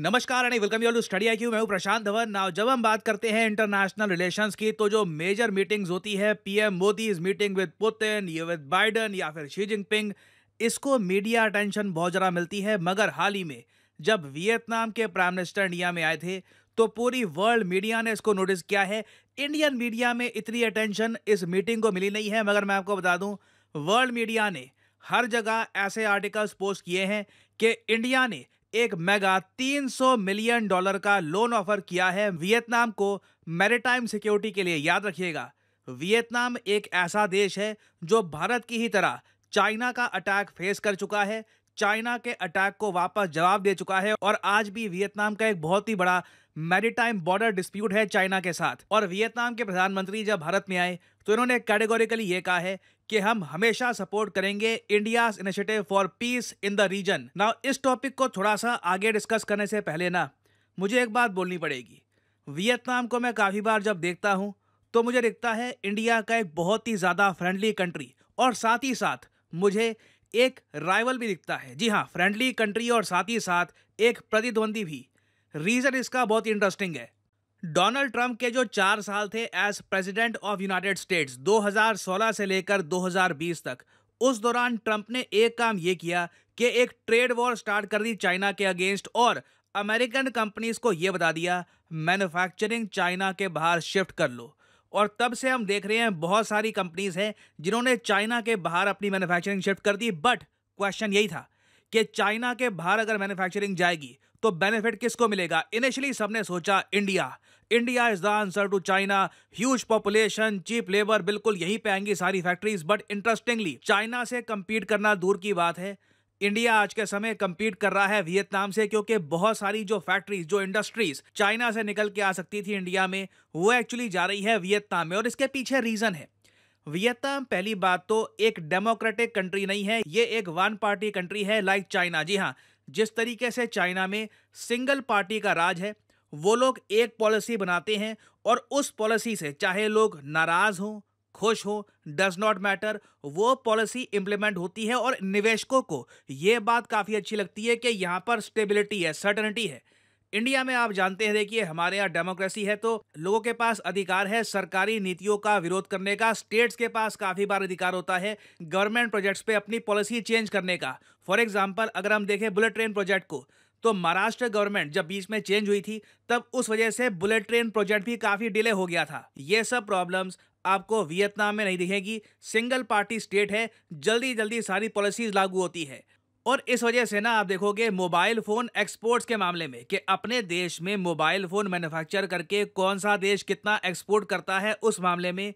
नमस्कार and welcome you to study I मैं हूं प्रशांत धवन नाउ जब हम बात करते हैं इंटरनेशनल रिलेशंस की तो जो मेजर मीटिंग्स होती है PM Modi is meeting with Putin या विद बाइडन या फिर शी जिनपिंग इसको मीडिया अटेंशन बहुत ज़रा मिलती है मगर हाल ही में जब वियतनाम के प्राइम मिनिस्टर इंडिया में आए थे तो पूरी वर्ल्ड मीडिया ने इसको नोटिस किया है इंडियन मीडिया में इतनी अटेंशन इस मीटिंग को मिली नहीं है मगर मैं आपको बता दूँ वर्ल्ड मीडिया ने हर जगह ऐसे आर्टिकल्स पोस्ट किए हैं कि इंडिया ने एक मेगा 300 मिलियन डॉलर का लोन ऑफर किया है वियतनाम को मैरिटाइम सिक्योरिटी के लिए याद रखिएगा वियतनाम एक ऐसा देश है जो भारत की ही तरह चाइना का अटैक फेस कर चुका है चाइना के अटैक को वापस जवाब दे चुका है और आज भी वियतनाम का एक बहुत ही बड़ा मैरिटाइम बॉर्डर डिस्प्यूट है चाइना के साथ और वियतनाम के प्रधानमंत्री जब भारत में आए तो इन्होंने कैटेगोरिकली ये कहा है कि हम हमेशा सपोर्ट करेंगे India initiative for peace in the region ना इस टॉपिक को थोड़ा सा आगे डिस्कस करने से पहले ना मुझे एक बात बोलनी पड़ेगी वियतनाम को मैं काफ़ी बार जब देखता हूँ तो मुझे दिखता है इंडिया का एक बहुत ही ज़्यादा फ्रेंडली कंट्री और साथ ही साथ मुझे एक राइवल भी दिखता है जी हाँ फ्रेंडली कंट्री और साथ ही साथ एक प्रतिद्वंदी भी रीजन इसका बहुत इंटरेस्टिंग है डोनाल्ड ट्रंप के जो चार साल थे as president of United States 2016 से लेकर 2020 तक उस दौरान ट्रंप ने एक काम ये किया कि एक ट्रेड वॉर स्टार्ट कर दी चाइना के अगेंस्ट और अमेरिकन कंपनीज को ये बता दिया मैन्युफैक्चरिंग चाइना के बाहर शिफ्ट कर लो और तब से हम देख रहे हैं बहुत सारी कंपनीज हैं जिन्होंने चाइना के बाहर अपनी मैन्युफैक्चरिंग शिफ्ट कर दी बट क्वेश्चन यही था कि चाइना के बाहर अगर मैन्युफैक्चरिंग जाएगी तो बेनिफिट किसको मिलेगा इनिशियली सबने सोचा India India is the answer to China huge population cheap labour बिल्कुल यहीं पे आएंगी सारी फैक्ट्रीज बट इंटरेस्टिंगली चाइना से कम्पीट करना दूर की बात है इंडिया आज के समय कम्पीट कर रहा है वियतनाम से क्योंकि बहुत सारी जो फैक्ट्रीज जो इंडस्ट्रीज चाइना से निकल के आ सकती थी इंडिया में वो एक्चुअली जा रही है वियतनाम में और इसके पीछे रीजन है वियतनाम पहली बात तो एक डेमोक्रेटिक कंट्री नहीं है ये एक वन पार्टी कंट्री है लाइक चाइना जी हाँ जिस तरीके से चाइना में सिंगल पार्टी का राज है वो लोग एक पॉलिसी बनाते हैं और उस पॉलिसी से चाहे लोग नाराज़ हों खुश हो डज नॉट मैटर वो पॉलिसी इंप्लीमेंट होती है और निवेशकों को ये बात काफ़ी अच्छी लगती है कि यहाँ पर स्टेबिलिटी है सर्टनिटी है इंडिया में आप जानते हैं देखिए हमारे यहाँ डेमोक्रेसी है तो लोगों के पास अधिकार है सरकारी नीतियों का विरोध करने का स्टेट्स के पास काफ़ी बार अधिकार होता है गवर्नमेंट प्रोजेक्ट्स पे अपनी पॉलिसी चेंज करने का फॉर एग्जांपल अगर हम देखें बुलेट ट्रेन प्रोजेक्ट को तो महाराष्ट्र गवर्नमेंट जब बीच में चेंज हुई थी तब उस वजह से बुलेट ट्रेन प्रोजेक्ट भी काफ़ी डिले हो गया था ये सब प्रॉब्लम्स आपको वियतनाम में नहीं दिखेगी सिंगल पार्टी स्टेट है जल्दी जल्दी सारी पॉलिसीज लागू होती है और इस वजह से ना आप देखोगे मोबाइल फ़ोन एक्सपोर्ट्स के मामले में कि अपने देश में मोबाइल फ़ोन मैन्युफैक्चर करके कौन सा देश कितना एक्सपोर्ट करता है उस मामले में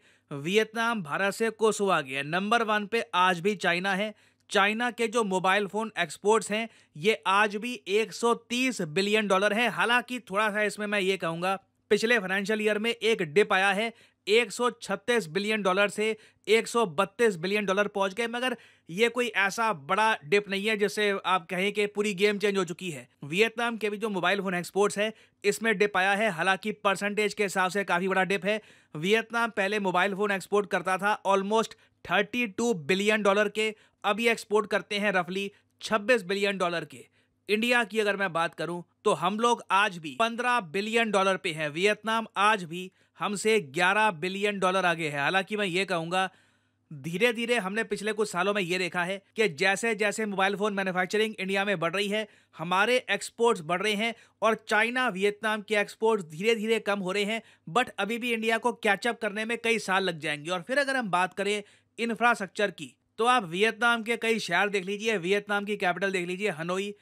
वियतनाम भारत से कोसो आ गया नंबर वन पे आज भी चाइना है चाइना के जो मोबाइल फ़ोन एक्सपोर्ट्स हैं ये आज भी 130 बिलियन डॉलर है हालांकि थोड़ा सा इसमें मैं ये कहूँगा पिछले फाइनेंशियल ईयर में एक डिप आया है 136 बिलियन डॉलर से 132 बिलियन डॉलर पहुंच गए मगर ये कोई ऐसा बड़ा डिप नहीं है जिससे आप कहें कि पूरी गेम चेंज हो चुकी है वियतनाम के भी जो मोबाइल फ़ोन एक्सपोर्ट्स है इसमें डिप आया है हालांकि परसेंटेज के हिसाब से काफ़ी बड़ा डिप है वियतनाम पहले मोबाइल फ़ोन एक्सपोर्ट करता था ऑलमोस्ट 32 बिलियन डॉलर के अब ये एक्सपोर्ट करते हैं रफली 26 बिलियन डॉलर के इंडिया की अगर मैं बात करूं तो हम लोग आज भी 15 बिलियन डॉलर पे हैं वियतनाम आज भी हमसे 11 बिलियन डॉलर आगे है हालांकि मैं ये कहूँगा धीरे धीरे हमने पिछले कुछ सालों में ये देखा है कि जैसे जैसे मोबाइल फ़ोन मैन्युफैक्चरिंग इंडिया में बढ़ रही है हमारे एक्सपोर्ट्स बढ़ रहे हैं और चाइना वियतनाम के एक्सपोर्ट्स धीरे धीरे कम हो रहे हैं बट अभी भी इंडिया को कैचअप करने में कई साल लग जाएंगे और फिर अगर हम बात करें इंफ्रास्ट्रक्चर की तो आप वियतनाम के कई शहर देख लीजिए वियतनाम की कैपिटल देख लीजिए हनोई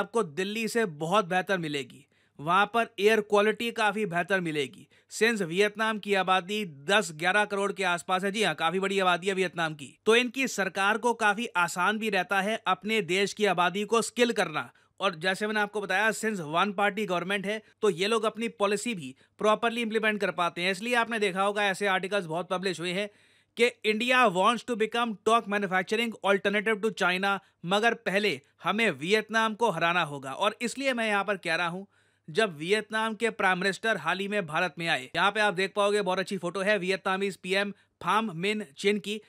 आपको दिल्ली से बहुत बेहतर मिलेगी वहाँ पर एयर क्वालिटी काफ़ी बेहतर मिलेगी सिंस वियतनाम की आबादी 10-11 करोड़ के आसपास है जी हाँ काफ़ी बड़ी आबादी है वियतनाम की तो इनकी सरकार को काफ़ी आसान भी रहता है अपने देश की आबादी को स्किल करना और जैसे मैंने आपको बताया सिंस वन पार्टी गवर्नमेंट है तो ये लोग अपनी पॉलिसी भी प्रॉपरली इंप्लीमेंट कर पाते हैं इसलिए आपने देखा होगा ऐसे आर्टिकल्स बहुत पब्लिश हुए हैं कि India wants to become top manufacturing alternative to China मगर पहले हमें वियतनाम को हराना होगा और इसलिए मैं यहाँ पर कह रहा हूँ जब वियतनाम के प्राइम मिनिस्टर हाल ही में भारत में आए यहाँ पे आप देख पाओगे बहुत अच्छी फोटो है वियतनामीज पीएम फाम मिन चिन की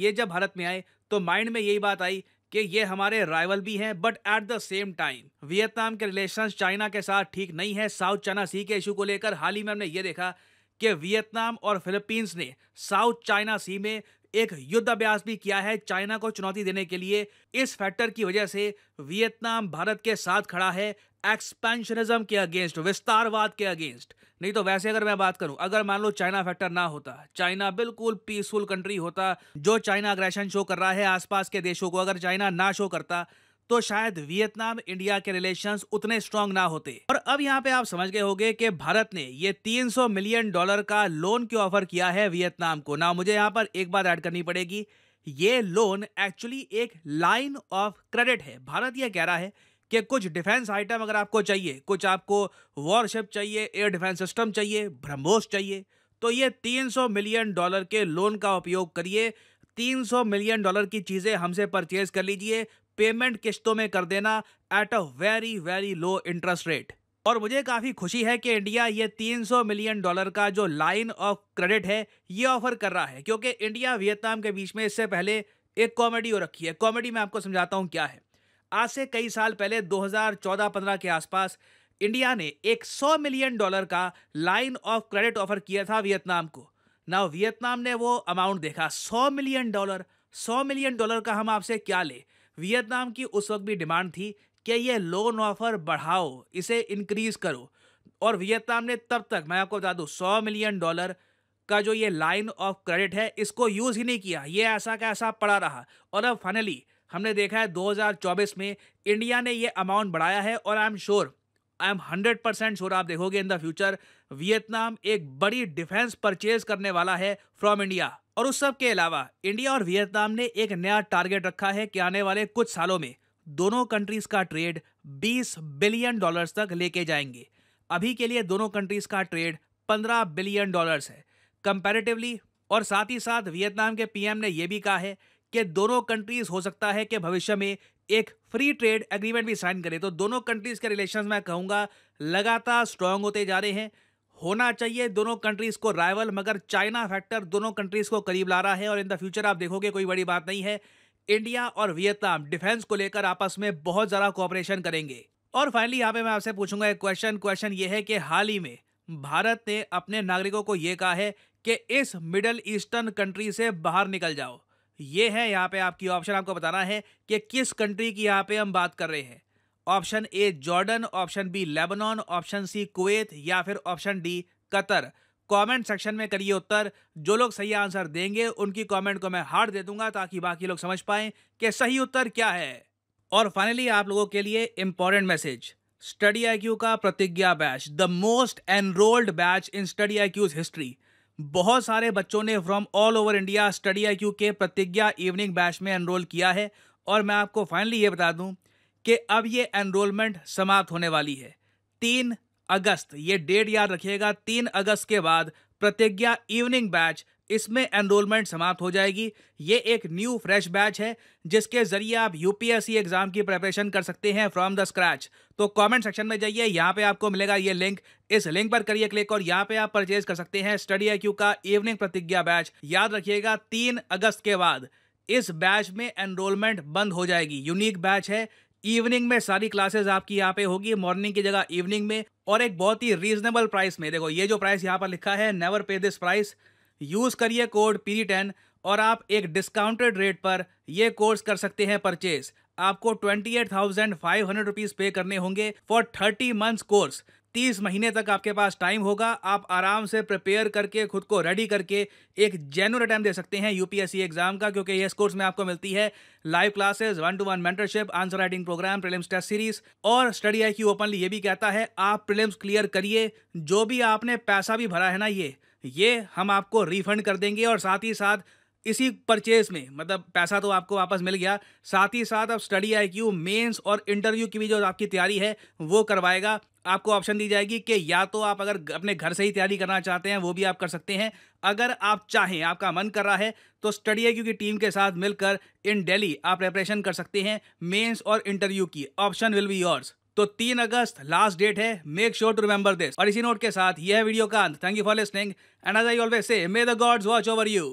ये जब भारत में आए तो माइंड में यही बात आई कि ये हमारे राइवल भी हैं but at the same time Vietnam के रिलेशंस चाइना के साथ ठीक नहीं है साउथ चाइना सी के इशू को लेकर हाल ही में हमने ये देखा कि वियतनाम और फिलीपींस ने साउथ चाइना सी में एक युद्ध अभ्यास भी किया है चाइना को चुनौती देने के लिए इस फैक्टर की वजह से वियतनाम भारत के साथ खड़ा है एक्सपेंशनिज्म के अगेंस्ट विस्तारवाद के अगेंस्ट नहीं तो वैसे अगर मैं बात करूं अगर मान लो चाइना फैक्टर ना होता चाइना बिल्कुल पीसफुल कंट्री होता जो चाइना अग्रेशन शो कर रहा है आसपास के देशों को अगर चाइना ना शो करता तो शायद वियतनाम इंडिया के रिलेशंस उतने स्ट्रांग ना होते और अब यहाँ पे आप समझ गए होंगे कि भारत ने ये 300 मिलियन डॉलर का लोन क्यों ऑफर किया है वियतनाम को ना मुझे यहाँ पर एक बात ऐड करनी पड़ेगी ये लोन एक्चुअली एक लाइन ऑफ क्रेडिट है भारत यह कह रहा है कि कुछ डिफेंस आइटम अगर आपको चाहिए कुछ आपको वॉरशिप चाहिए एयर डिफेंस सिस्टम चाहिए ब्रह्मोस चाहिए तो ये 300 मिलियन डॉलर के लोन का उपयोग करिए 300 मिलियन डॉलर की चीज़ें हमसे परचेज कर लीजिए पेमेंट किस्तों में कर देना at a very very low interest rate और मुझे काफ़ी खुशी है कि इंडिया ये 300 मिलियन डॉलर का जो लाइन ऑफ क्रेडिट है ये ऑफर कर रहा है क्योंकि इंडिया वियतनाम के बीच में इससे पहले एक कॉमेडी हो रखी है कॉमेडी मैं आपको समझाता हूँ क्या है आज से कई साल पहले 2014-15 के आसपास इंडिया ने एक 100 मिलियन डॉलर का लाइन ऑफ क्रेडिट ऑफर किया था वियतनाम को ना वियतनाम ने वो अमाउंट देखा 100 मिलियन डॉलर 100 मिलियन डॉलर का हम आपसे क्या ले वियतनाम की उस वक्त भी डिमांड थी कि ये लोन ऑफर बढ़ाओ इसे इंक्रीज करो और वियतनाम ने तब तक मैं आपको बता दूँ सौ मिलियन डॉलर का जो ये लाइन ऑफ क्रेडिट है इसको यूज़ ही नहीं किया ये ऐसा का ऐसा पड़ा रहा और अब फाइनली हमने देखा है 2024 में इंडिया ने ये अमाउंट बढ़ाया है और I am sure I am hundred percent sure आप देखोगे इन द फ्यूचर वियतनाम एक बड़ी डिफेंस परचेज करने वाला है फ्रॉम इंडिया और उस सब के अलावा इंडिया और वियतनाम ने एक नया टारगेट रखा है कि आने वाले कुछ सालों में दोनों कंट्रीज का ट्रेड 20 बिलियन डॉलर्स तक लेके जाएंगे अभी के लिए दोनों कंट्रीज का ट्रेड 15 बिलियन डॉलर्स है कंपैरेटिवली और साथ ही साथ वियतनाम के पीएम ने यह भी कहा है कि दोनों कंट्रीज हो सकता है कि भविष्य में एक फ्री ट्रेड एग्रीमेंट भी साइन करें तो दोनों कंट्रीज के रिलेशन मैं कहूँगा लगातार स्ट्रांग होते जा रहे हैं होना चाहिए दोनों कंट्रीज को राइवल मगर चाइना फैक्टर दोनों कंट्रीज को करीब ला रहा है और इन द फ्यूचर आप देखोगे कोई बड़ी बात नहीं है इंडिया और वियतनाम डिफेंस को लेकर आपस में बहुत ज़्यादा कोऑपरेशन करेंगे और फाइनली यहाँ पे मैं आपसे पूछूंगा एक क्वेश्चन क्वेश्चन ये है कि हाल ही में भारत ने अपने नागरिकों को ये कहा है कि इस मिडल ईस्टर्न कंट्री से बाहर निकल जाओ ये है यहाँ पे आपकी ऑप्शन आपको बताना है कि किस कंट्री की यहाँ पे हम बात कर रहे हैं option A Jordan option B Lebanon option C Kuwait या फिर option D Qatar comment section में करिए उत्तर जो लोग सही आंसर देंगे उनकी कमेंट को मैं हार्ड दे दूंगा ताकि बाकी लोग समझ पाएं कि सही उत्तर क्या है और फाइनली आप लोगों के लिए इंपॉर्टेंट मैसेज स्टडी आई का Pratigya batch the most enrolled batch in study I history बहुत सारे बच्चों ने from all over India study I के प्रतिज्ञा इवनिंग बैच में एनरोल किया है और मैं आपको फाइनली ये बता दूं कि अब ये एनरोलमेंट समाप्त होने वाली है तीन अगस्त ये डेट याद रखिएगा तीन अगस्त के बाद प्रतिज्ञा इवनिंग बैच इसमें एनरोलमेंट समाप्त हो जाएगी ये एक न्यू फ्रेश बैच है जिसके जरिए आप यूपीएससी एग्ज़ाम की प्रिपरेशन कर सकते हैं फ्रॉम द स्क्रैच तो कमेंट सेक्शन में जाइए यहाँ पे आपको मिलेगा ये लिंक इस लिंक पर करिए क्लिक और यहाँ पे आप परचेज कर सकते हैं स्टडी आई का इवनिंग प्रतिज्ञा बैच याद रखिएगा तीन अगस्त के बाद इस बैच में एनरोलमेंट बंद हो जाएगी यूनिक बैच है इवनिंग में सारी क्लासेस आपकी यहाँ पे होगी मॉर्निंग की जगह इवनिंग में और एक बहुत ही रीजनेबल प्राइस में देखो ये जो प्राइस यहाँ पर लिखा है never pay this price use करिए कोड पी टेन और आप एक डिस्काउंटेड रेट पर यह कोर्स कर सकते हैं परचेज आपको twenty eight thousand five hundred rupees पे करने होंगे फॉर थर्टी मंथ्स कोर्स तीस महीने तक आपके पास टाइम होगा आप आराम से प्रिपेयर करके खुद को रेडी करके एक जेनुअन अटैम्प दे सकते हैं यूपीएससी एग्जाम का क्योंकि यह कोर्स में आपको मिलती है live classes one to one mentorship answer writing program prelims test series और स्टडी आई की ओपनली ये भी कहता है आप प्रीलिम्स क्लियर करिए जो भी आपने पैसा भी भरा है ना ये ये हम आपको रिफंड कर देंगे और साथ ही साथ इसी परचेज में मतलब पैसा तो आपको वापस मिल गया साथ ही साथ अब स्टडी आई क्यू मेन्स और इंटरव्यू की भी जो आपकी तैयारी है वो करवाएगा आपको ऑप्शन दी जाएगी कि या तो आप अगर अपने घर से ही तैयारी करना चाहते हैं वो भी आप कर सकते हैं अगर आप चाहें आपका मन कर रहा है तो स्टडी आई की टीम के साथ मिलकर इन डेली आप प्रेपरेशन कर सकते हैं मेन्स और इंटरव्यू की ऑप्शन विल बी योर्स तो तीन अगस्त लास्ट डेट है make sure to remember this और इसी नोट के साथ यह वीडियो का अंत thank you for listening and as I always say may the gods watch over you